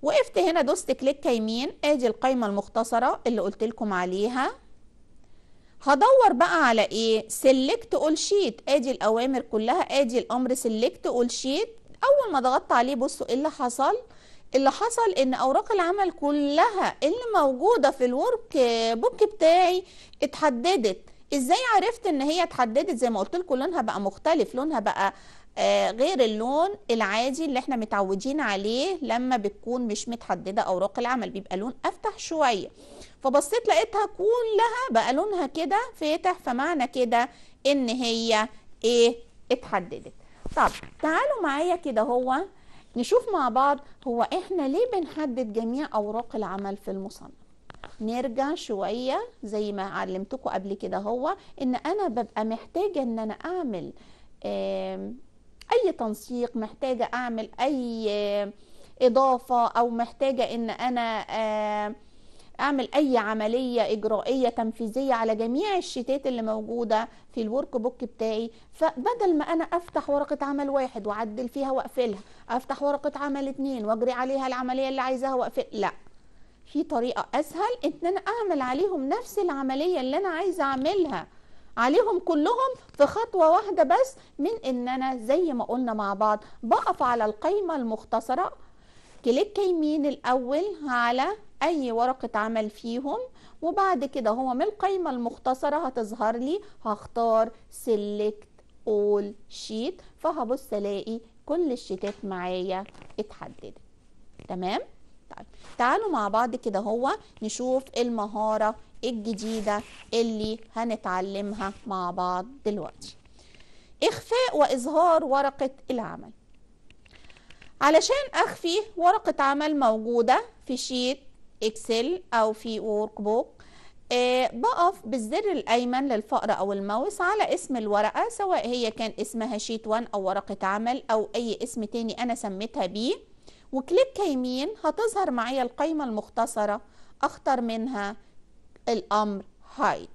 وقفت هنا دوست كليك يمين ادي القايمه المختصره اللي قلت لكم عليها هدور بقى على ايه سيلكت اول شيت ادي الاوامر كلها ادي الامر سيلكت اول شيت اول ما ضغطت عليه بصوا ايه اللي حصل اللي حصل ان اوراق العمل كلها اللي موجوده في الورك بوك بتاعي اتحددت ازاي عرفت ان هي اتحددت زي ما قلت لكم لونها بقى مختلف لونها بقى آه، غير اللون العادي اللي احنا متعودين عليه لما بتكون مش متحدده اوراق العمل بيبقى لون افتح شويه فبصيت لقيتها كلها بقى لونها كده فاتح فمعنى كده ان هي ايه اتحددت طب تعالوا معايا كده هو نشوف مع بعض هو احنا ليه بنحدد جميع اوراق العمل في المصنع نرجع شويه زي ما علمتكم قبل كده هو ان انا ببقى محتاجه ان انا اعمل اي تنسيق محتاجه اعمل اي آه، اضافه او محتاجه ان انا آه، اعمل اي عمليه اجرائيه تنفيذيه على جميع الشيتات اللي موجوده في الورك بوك بتاعي فبدل ما انا افتح ورقه عمل واحد واعدل فيها واقفلها افتح ورقه عمل اتنين واجري عليها العمليه اللي عايزاها واقفل لا في طريقه اسهل ان انا اعمل عليهم نفس العمليه اللي انا عايزه اعملها عليهم كلهم في خطوة واحدة بس من ان انا زي ما قلنا مع بعض بقف على القايمة المختصرة كليك يمين الاول على اي ورقة عمل فيهم وبعد كده هو من القايمة المختصرة هتظهر لي هختار سيلكت اول شيت فهبص الاقي كل الشيتات معايا اتحددت تمام طيب تعالوا مع بعض كده هو نشوف المهارة الجديدة اللي هنتعلمها مع بعض دلوقتي إخفاء وإظهار ورقة العمل علشان أخفي ورقة عمل موجودة في شيت إكسل أو في وورك بوك آه، بقف بالزر الأيمن للفأرة أو الماوس على اسم الورقة سواء هي كان اسمها شيت 1 أو ورقة عمل أو أي اسم تاني أنا سميتها بيه وكليك يمين هتظهر معايا القايمة المختصرة أختار منها الأمر هايد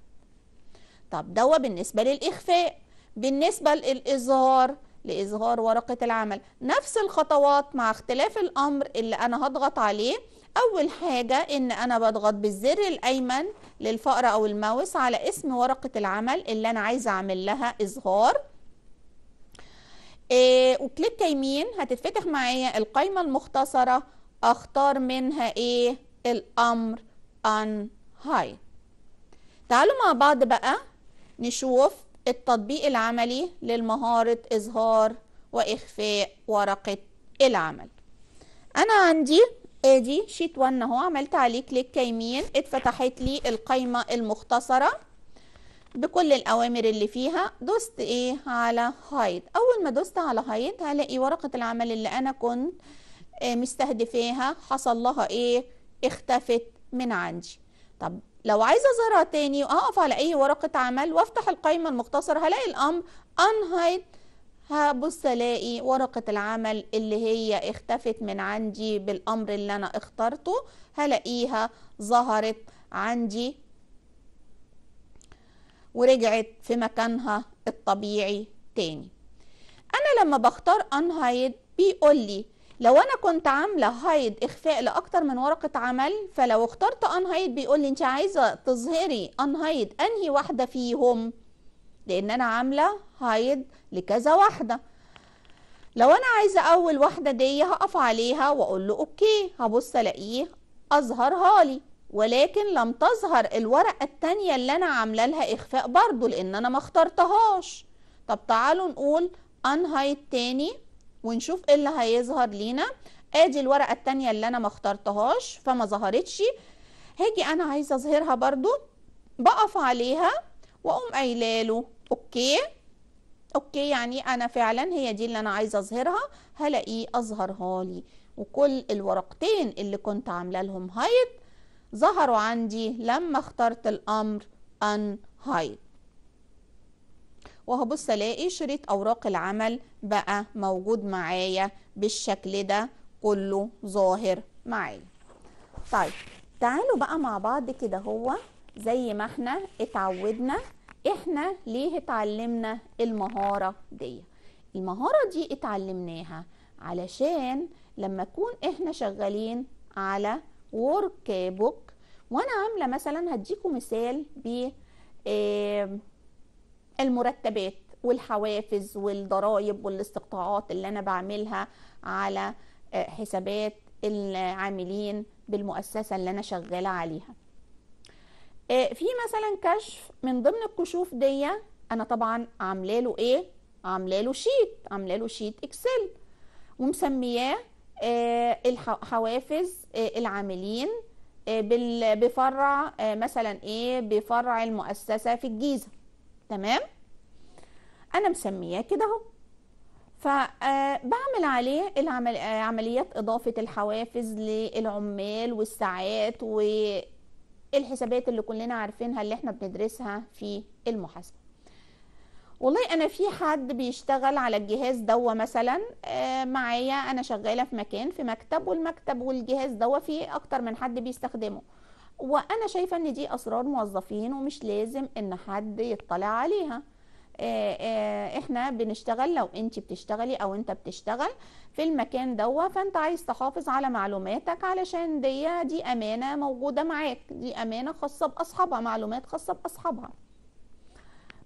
طب دوا بالنسبة للإخفاء بالنسبة للإظهار لإظهار ورقة العمل نفس الخطوات مع اختلاف الأمر اللي أنا هضغط عليه أول حاجة إن أنا بضغط بالزر الأيمن للفأرة أو الماوس على اسم ورقة العمل اللي أنا عايزة أعمل لها إظهار إيه وكليك يمين هتتفتح معايا القائمة المختصرة أختار منها إيه الأمر أن هاي تعالوا مع بعض بقى نشوف التطبيق العملي للمهارة إظهار وإخفاء ورقة العمل أنا عندي ادي شيت 1 اهو عملت عليه كليك يمين اتفتحت لي القايمة المختصرة بكل الأوامر اللي فيها دوست ايه على هايد أول ما دوست على هايد هلاقي ورقة العمل اللي أنا كنت مستهدفاها حصل لها ايه اختفت من عندي طب لو عايزه اظهرها تاني هقف على اي ورقه عمل وافتح القائمه المختصره هلاقي الامر unhide هبص الاقي ورقه العمل اللي هي اختفت من عندي بالامر اللي انا اخترته هلاقيها ظهرت عندي ورجعت في مكانها الطبيعي تاني انا لما بختار unhide بيقول لي لو انا كنت عامله هايد اخفاء لاكتر من ورقه عمل فلو اخترت ان هايد بيقول لي انت عايزه تظهري ان هايد انهي واحده فيهم لان انا عامله هايد لكذا واحده لو انا عايزه اول واحده دي هقف عليها واقول له اوكي هبص الاقيه اظهرها لي ولكن لم تظهر الورقه التانية اللي انا عامله لها اخفاء برضو لان انا ما اخترتهاش طب تعالوا نقول ان هايد تاني ونشوف ايه اللي هيظهر لينا ادي الورقه الثانيه اللي انا ما اخترتهاش فما ظهرتش هاجي انا عايزه اظهرها برضو بقف عليها واقوم قايله له اوكي اوكي يعني انا فعلا هي دي اللي انا عايزه اظهرها هلاقيه اظهرها لي وكل الورقتين اللي كنت عامله لهم هايد ظهروا عندي لما اخترت الامر ان هايد وهبص الاقي شريط اوراق العمل بقى موجود معايا بالشكل ده كله ظاهر معايا طيب تعالوا بقى مع بعض كده هو زي ما احنا اتعودنا احنا ليه اتعلمنا المهارة دي المهارة دي اتعلمناها علشان لما اكون احنا شغالين على ورك بوك وانا عاملة مثلا هديكم مثال ب المرتبات والحوافز والضرائب والاستقطاعات اللي انا بعملها على آه، حسابات العاملين بالمؤسسه اللي انا شغاله عليها آه، في مثلا كشف من ضمن الكشوف دي انا طبعا عامله له ايه عامله له شيت عامله له شيت اكسل ومسمياه آه، الحوافز العاملين بفرع مثلا ايه بفرع المؤسسه في الجيزه تمام انا مسمياه كده اهو فبعمل آه، عليه العمل آه، عمليات اضافه الحوافز للعمال والساعات والحسابات اللي كلنا عارفينها اللي احنا بندرسها في المحاسبه والله انا في حد بيشتغل على الجهاز دوا مثلا آه، معايا انا شغاله في مكان في مكتب والمكتب والجهاز دوا في اكتر من حد بيستخدمه وانا شايفه ان دي اسرار موظفين ومش لازم ان حد يطلع عليها آه، آه، احنا بنشتغل لو انت بتشتغلي او انت بتشتغل في المكان دوا فانت عايز تحافظ على معلوماتك علشان دي دي امانه موجوده معاك دي امانه خاصه باصحابها معلومات خاصه باصحابها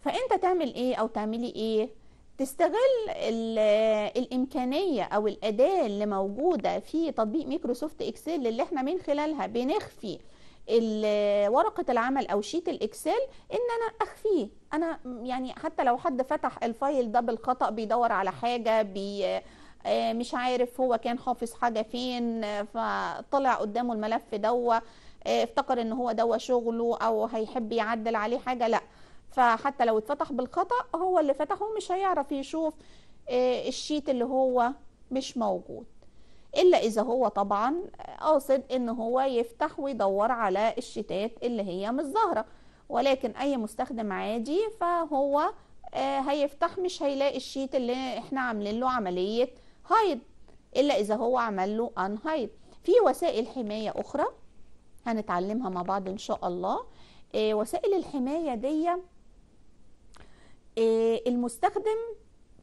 فانت تعمل ايه او تعملي ايه تستغل الامكانيه او الاداه اللي موجوده في تطبيق ميكروسوفت اكسل اللي احنا من خلالها بنخفي ورقه العمل او شيت الاكسل ان انا اخفيه انا يعني حتى لو حد فتح الفايل ده بالخطا بيدور على حاجه بي آه، مش عارف هو كان حافظ حاجه فين فطلع قدامه الملف ده آه، افتكر ان هو دوا شغله او هيحب يعدل عليه حاجه لا فحتى لو اتفتح بالخطا هو اللي فتحه مش هيعرف يشوف آه، الشيت اللي هو مش موجود الا اذا هو طبعا قاصد ان هو يفتح ويدور على الشيتات اللي هي مش ظاهره ولكن اي مستخدم عادي فهو آه، هيفتح مش هيلاقي الشيت اللي احنا عاملين له عمليه هايد الا اذا هو عمل له ان هايد في وسائل حمايه اخرى هنتعلمها مع بعض ان شاء الله آه، وسائل الحمايه دي آه، المستخدم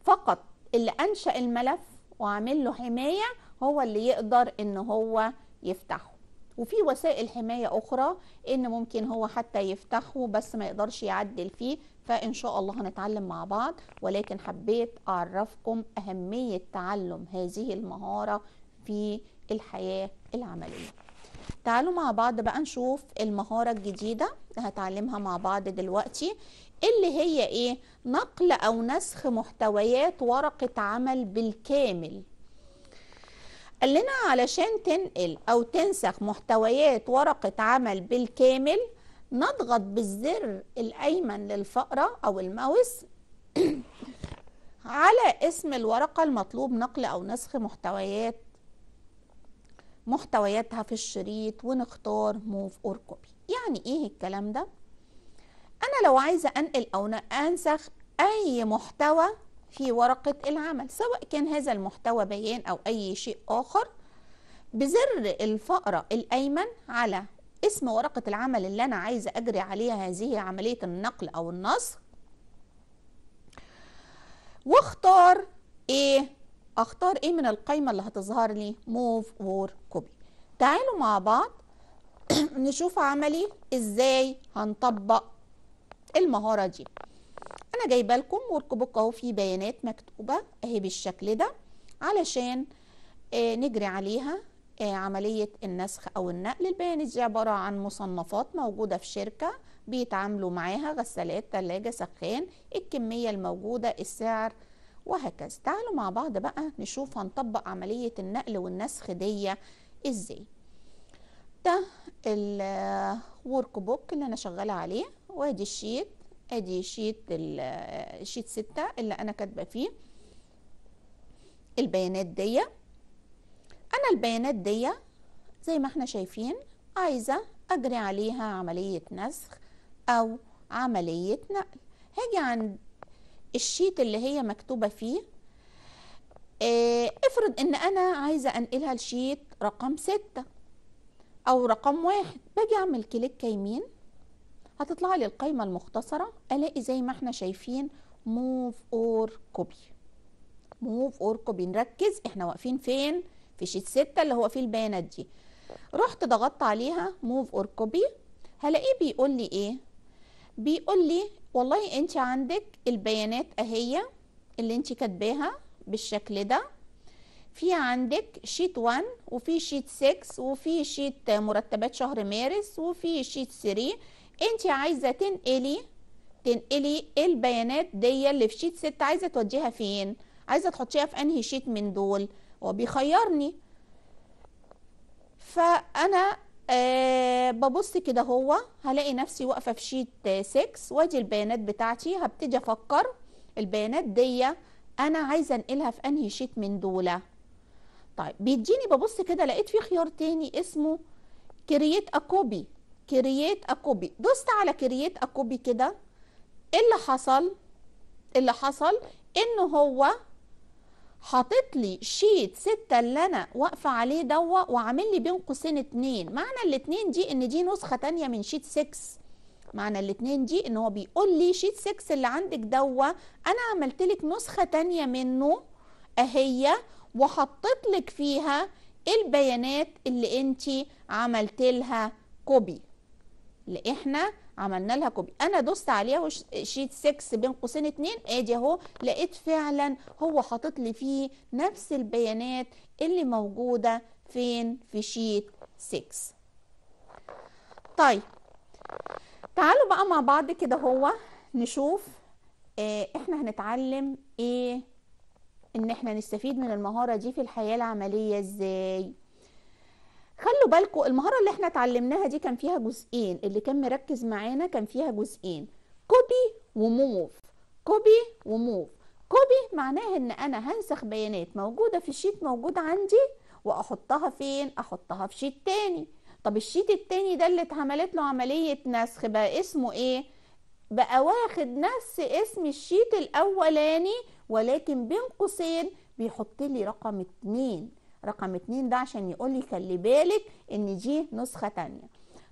فقط اللي انشا الملف وعمل له حمايه هو اللي يقدر ان هو يفتحه وفي وسائل حماية أخرى إن ممكن هو حتى يفتحه بس ما يقدرش يعدل فيه فإن شاء الله هنتعلم مع بعض ولكن حبيت أعرفكم أهمية تعلم هذه المهارة في الحياة العملية تعالوا مع بعض بقى نشوف المهارة الجديدة اللي هتعلمها مع بعض دلوقتي اللي هي إيه؟ نقل أو نسخ محتويات ورقة عمل بالكامل قال لنا علشان تنقل أو تنسخ محتويات ورقة عمل بالكامل نضغط بالزر الأيمن للفأرة أو الماوس [CLEARS THROAT] على اسم الورقة المطلوب نقل أو نسخ محتويات محتوياتها في الشريط ونختار موف اور كوبي يعني ايه الكلام ده انا لو عايزه انقل او انسخ اي محتوى في ورقة العمل سواء كان هذا المحتوى بيان أو أي شيء آخر بزر الفأرة الأيمن على اسم ورقة العمل اللي أنا عايزة أجري عليها هذه عملية النقل أو النسخ واختار إيه أختار إيه من القايمة اللي هتظهر لي Move or Copy تعالوا مع بعض [CLEARS THROAT] نشوف عملي إزاي هنطبق المهارة دي انا جايبه لكم ورك بوك اهو فيه بيانات مكتوبه اهي بالشكل ده علشان آه نجري عليها آه عمليه النسخ او النقل البيانات دي عباره عن مصنفات موجوده في شركه بيتعاملوا معاها غسالات ثلاجه سخان الكميه الموجوده السعر وهكذا تعالوا مع بعض بقى نشوف هنطبق عمليه النقل والنسخ دي ازاي ده الورك بوك آه، اللي انا شغاله عليه وادي الشيت ادي شيت شيت ستة اللي انا كاتبه فيه البيانات دي انا البيانات دي زي ما احنا شايفين عايزه اجري عليها عمليه نسخ او عمليه نقل هاجي عند الشيت اللي هي مكتوبه فيه اه افرض ان انا عايزه انقلها لشيت رقم ستة او رقم واحد باجي اعمل كليك يمين هتطلع لي القايمة المختصرة الاقي زي ما احنا شايفين موف اور كوبي موف اور كوبي نركز احنا واقفين فين في شيت 6 اللي هو فيه البيانات دي رحت ضغطت عليها موف اور كوبي هلاقيه بيقول لي ايه بيقول لي والله انت عندك البيانات اهي اللي انت كاتباها بالشكل ده في عندك شيت 1 وفي شيت 6 وفي شيت مرتبات شهر مارس وفي شيت 3 انت عايزه تنقلي تنقلي البيانات دي اللي في شيت 6 عايزه توديها فين عايزه تحطيها في انهي شيت من دول هو بيخيرني فانا أه ببص كده هو هلاقي نفسي واقفه في شيت 6 وادي البيانات بتاعتي هبتدي افكر البيانات دي انا عايزه انقلها في انهي شيت من دول طيب بيديني ببص كده لقيت في خيار تاني اسمه كرييت ا كوبي كرييت ا كوبي دوست على كرييت ا كوبي كده ايه اللي حصل إيه اللي حصل ان هو حاطط لي شيت ستة اللي انا واقفه عليه دوا وعامل لي بين قوسين اتنين معنى الاتنين دي ان دي نسخه تانية من شيت 6 معنى الاتنين دي ان هو بيقول لي شيت 6 اللي عندك دوا انا عملت لك نسخه تانية منه اهي وحطيت لك فيها البيانات اللي انت عملت لها كوبي اللي احنا عملنا لها كوبي انا دوست عليها شيت 6 بين قوسين 2 ادي اهو لقيت فعلا هو حاطط لي فيه نفس البيانات اللي موجوده فين في شيت 6 طيب تعالوا بقى مع بعض كده هو نشوف اه احنا هنتعلم ايه ان احنا نستفيد من المهاره دي في الحياه العمليه ازاي خلوا بالكم المهارة اللي احنا اتعلمناها دي كان فيها جزئين اللي كان مركز معانا كان فيها جزئين كوبي وموف كوبي وموف كوبي معناه ان انا هنسخ بيانات موجودة في شيت موجود عندي واحطها فين احطها في شيت تاني طب الشيت التاني ده اللي اتعملت له عملية نسخ بقى اسمه ايه بقى واخد نفس اسم الشيت الاولاني ولكن بين قوسين بيحط لي رقم اتنين رقم اتنين ده عشان يقول لي خلي بالك ان دي نسخه تانية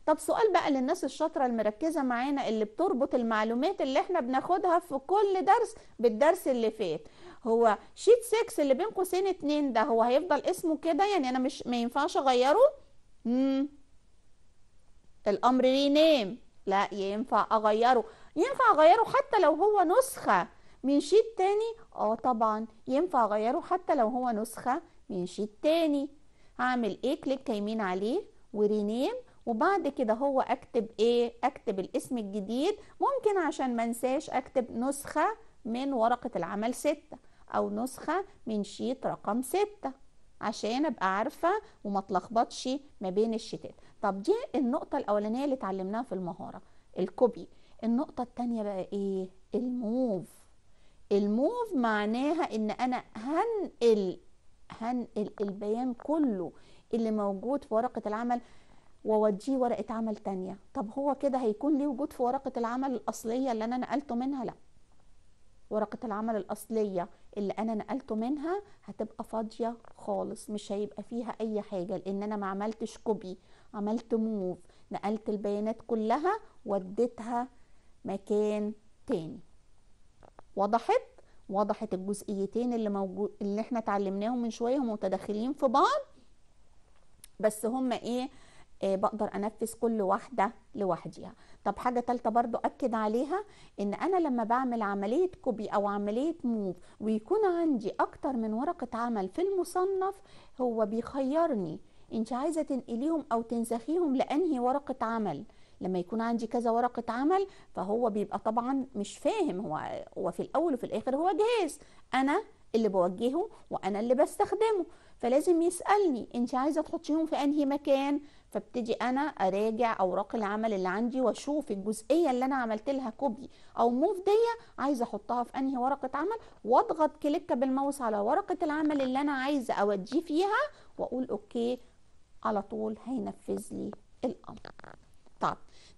طب سؤال بقى للناس الشاطره المركزه معانا اللي بتربط المعلومات اللي احنا بناخدها في كل درس بالدرس اللي فات هو شيت 6 اللي بين قوسين 2 ده هو هيفضل اسمه كده يعني انا مش ما ينفعش اغيره امم الامر رينيم لا ينفع اغيره ينفع اغيره حتى لو هو نسخه من شيت تاني اه طبعا ينفع اغيره حتى لو هو نسخة من شيت تاني هعمل ايه كليك يمين عليه ورينيم وبعد كده هو اكتب ايه اكتب الاسم الجديد ممكن عشان منساش اكتب نسخة من ورقة العمل ستة او نسخة من شيت رقم ستة عشان ابقى عارفة وما اتلخبطش ما بين الشيتات طب دي النقطة الاولانية اللي اتعلمناها في المهارة الكوبي النقطة التانية بقى ايه الموف الموف معناها ان انا هنقل هنقل البيان كله اللي موجود في ورقه العمل واوديه ورقه عمل تانية طب هو كده هيكون ليه وجود في ورقه العمل الاصليه اللي انا نقلته منها لا ورقه العمل الاصليه اللي انا نقلته منها هتبقى فاضيه خالص مش هيبقى فيها اي حاجه لان انا ما عملتش كوبي عملت موف نقلت البيانات كلها وديتها مكان تاني وضحت وضحت الجزئيتين اللي موجود اللي احنا اتعلمناهم من شويه هم متداخلين في بعض بس هم ايه آه بقدر انفذ كل واحده لوحديها طب حاجه ثالثه برضو اكد عليها ان انا لما بعمل عمليه كوبي او عمليه موف ويكون عندي اكتر من ورقه عمل في المصنف هو بيخيرني انت عايزه تنقليهم او تنسخيهم لانهي ورقه عمل لما يكون عندي كذا ورقه عمل فهو بيبقى طبعا مش فاهم هو هو في الاول وفي الاخر هو جهاز انا اللي بوجهه وانا اللي بستخدمه فلازم يسالني انت عايزه تحطيهم في انهي مكان فابتدي انا اراجع اوراق العمل اللي عندي واشوف الجزئيه اللي انا عملت لها كوبي او موف دي عايزه احطها في انهي ورقه عمل واضغط كليك بالماوس على ورقه العمل اللي انا عايزه اوديه فيها واقول اوكي على طول هينفذ لي الامر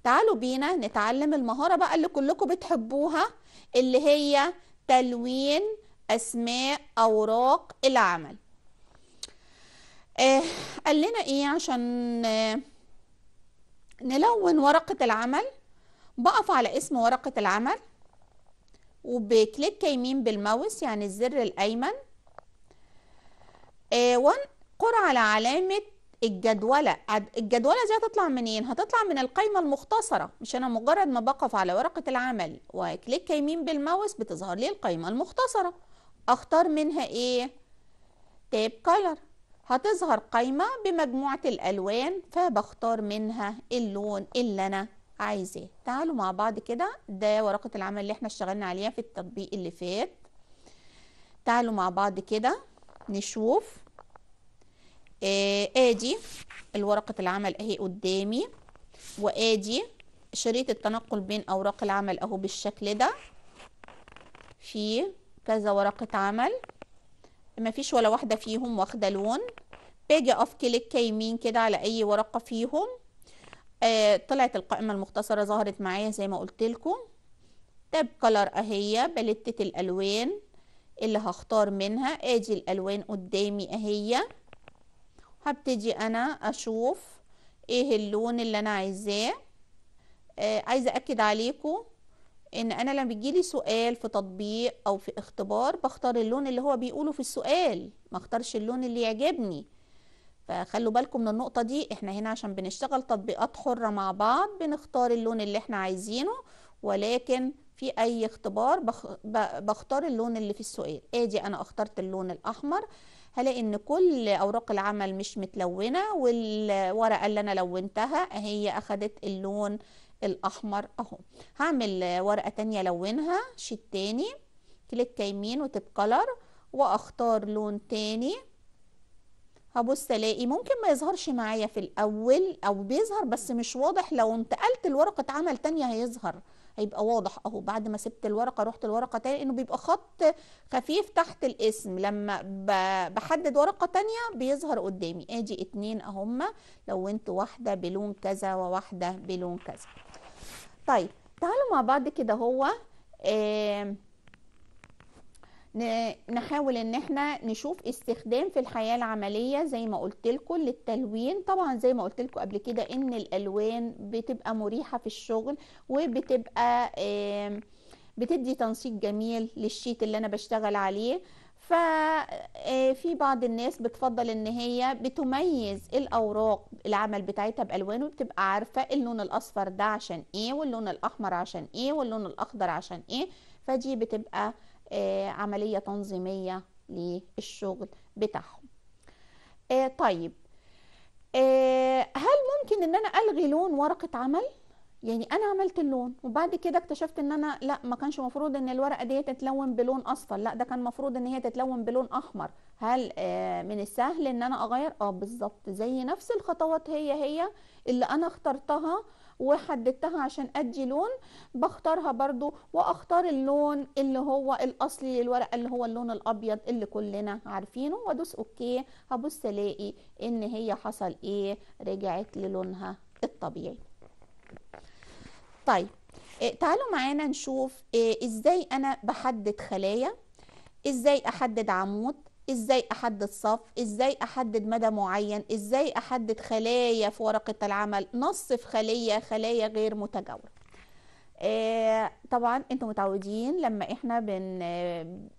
تعالوا بينا نتعلم المهارة بقى اللي كلكم بتحبوها اللي هي تلوين أسماء أوراق العمل آه قال لنا إيه عشان آه، نلون ورقة العمل بقف على اسم ورقة العمل وبكليك يمين بالماوس يعني الزر الأيمن آه وانقر على علامة الجدولة الجدولة دي هتطلع منين؟ هتطلع من القايمة المختصرة مش أنا مجرد ما بقف على ورقة العمل وكليك يمين بالماوس بتظهر لي القايمة المختصرة أختار منها إيه؟ تاب كولر هتظهر قايمة بمجموعة الألوان فبختار منها اللون اللي أنا عايزاه تعالوا مع بعض كده ده ورقة العمل اللي احنا اشتغلنا عليها في التطبيق اللي فات تعالوا مع بعض كده نشوف ادي آه، الورقة العمل اهي قدامي وادي شريط التنقل بين اوراق العمل اهو بالشكل ده في كذا ورقة عمل مفيش ولا واحدة فيهم واخدة لون باجي اقف كليك يمين كده على اي ورقة فيهم آه طلعت القائمة المختصرة ظهرت معايا زي ما قلت لكم تاب كلر اهي بلتة الالوان اللي هختار منها ادي الالوان قدامي اهي هبتدي انا اشوف ايه اللون اللي انا عايزاه آه عايزه اكد عليكم ان انا لما بيجيلي سؤال في تطبيق او في اختبار بختار اللون اللي هو بيقوله في السؤال ما اختارش اللون اللي يعجبني فخلوا بالكم من النقطه دي احنا هنا عشان بنشتغل تطبيقات حره مع بعض بنختار اللون اللي احنا عايزينه ولكن في اي اختبار بختار اللون اللي في السؤال ادي انا اخترت اللون الاحمر هلاقي ان كل اوراق العمل مش متلونه والورقه اللي انا لونتها هي اخدت اللون الاحمر اهو هعمل ورقه تانية الونها شيت تاني كليك يمين وتب كلر واختار لون تاني هبص الاقي ممكن ما يظهرش معايا في الاول او بيظهر بس مش واضح لو انتقلت لورقه عمل تانية هيظهر هيبقى واضح اهو بعد ما سبت الورقه رحت الورقه تاني انه بيبقى خط خفيف تحت الاسم لما بحدد ورقه تانية بيظهر قدامي ادي اتنين اهم لونت واحده بلون كذا وواحده بلون كذا طيب تعالوا مع بعض كده هو آه نحاول ان احنا نشوف استخدام في الحياه العمليه زي ما قلت لكم للتلوين طبعا زي ما قلت لكم قبل كده ان الالوان بتبقى مريحه في الشغل وبتبقى بتدي تنسيق جميل للشيت اللي انا بشتغل عليه ففي آه، بعض الناس بتفضل ان هي بتميز الاوراق العمل بتاعتها بالوان وبتبقى عارفه اللون الاصفر ده عشان ايه واللون الاحمر عشان ايه واللون الاخضر عشان ايه فدي بتبقى آه، عملية تنظيمية للشغل بتاعهم آه، طيب آه، هل ممكن ان انا الغي لون ورقة عمل يعني انا عملت اللون وبعد كده اكتشفت ان انا لا ما كانش مفروض ان الورقه دي تتلون بلون اصفر لا ده كان مفروض ان هي تتلون بلون احمر هل من السهل ان انا اغير اه بالظبط زي نفس الخطوات هي هي اللي انا اخترتها وحددتها عشان ادي لون بختارها برضو واختار اللون اللي هو الاصلي للورقه اللي هو اللون الابيض اللي كلنا عارفينه وادوس اوكي هبص الاقي ان هي حصل ايه رجعت للونها الطبيعي طيب إيه، تعالوا معانا نشوف إيه، ازاي انا بحدد خلايا ازاي احدد عمود ازاي احدد صف ازاي احدد مدى معين ازاي احدد خلايا في ورقه العمل نص في خليه خلايا غير متجاوره آه، طبعا انتم متعودين لما احنا بن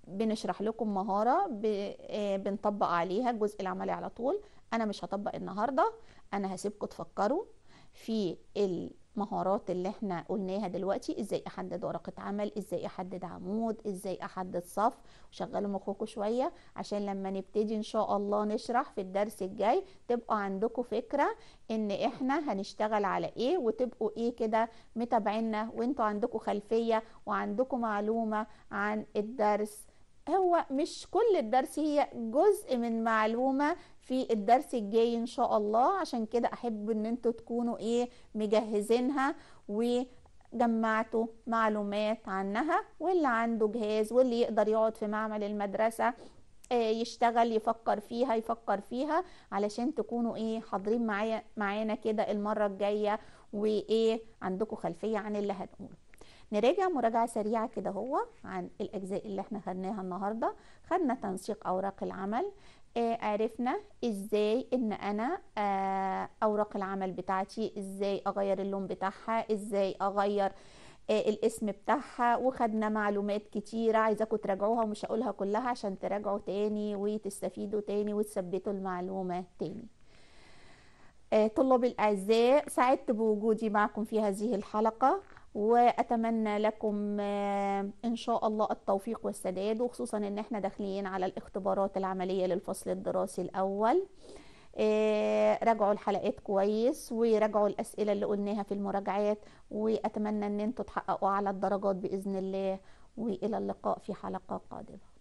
بنشرح لكم مهاره آه، بنطبق عليها الجزء العملي على طول انا مش هطبق النهارده انا هسيبكم تفكروا في ال... مهارات اللي احنا قلناها دلوقتي ازاي احدد ورقه عمل ازاي احدد عمود ازاي احدد صف وشغلوا مخكم شويه عشان لما نبتدي ان شاء الله نشرح في الدرس الجاي تبقوا عندكم فكره ان احنا هنشتغل على ايه وتبقوا ايه كده متابعينا وانتوا عندكم خلفيه وعندكم معلومه عن الدرس هو مش كل الدرس هي جزء من معلومه في الدرس الجاي ان شاء الله عشان كده احب ان انتوا تكونوا ايه مجهزينها وجمعتوا معلومات عنها واللي عنده جهاز واللي يقدر يقعد في معمل المدرسه آه، يشتغل يفكر فيها يفكر فيها علشان تكونوا ايه حاضرين معايا معانا كده المره الجايه وايه عندكم خلفيه عن اللي هنقوله نراجع مراجعه سريعه كده هو عن الاجزاء اللي احنا خدناها النهارده خدنا تنسيق اوراق العمل إيه، عرفنا ازاي ان انا آه، اوراق العمل بتاعتي ازاي اغير اللون بتاعها ازاي اغير آه، الاسم بتاعها وخدنا معلومات كتيرة عايزاكم تراجعوها ومش هقولها كلها عشان تراجعوا تاني وتستفيدوا تاني وتثبتوا المعلومة تاني آه، طلاب الأعزاء سعدت بوجودي معكم في هذه الحلقة واتمنى لكم آه، ان شاء الله التوفيق والسداد وخصوصا ان احنا داخلين على الاختبارات العمليه للفصل الدراسي الاول آه، راجعوا الحلقات كويس وراجعوا الاسئله اللي قلناها في المراجعات واتمنى ان انتوا تحققوا على الدرجات باذن الله والى اللقاء في حلقه قادمه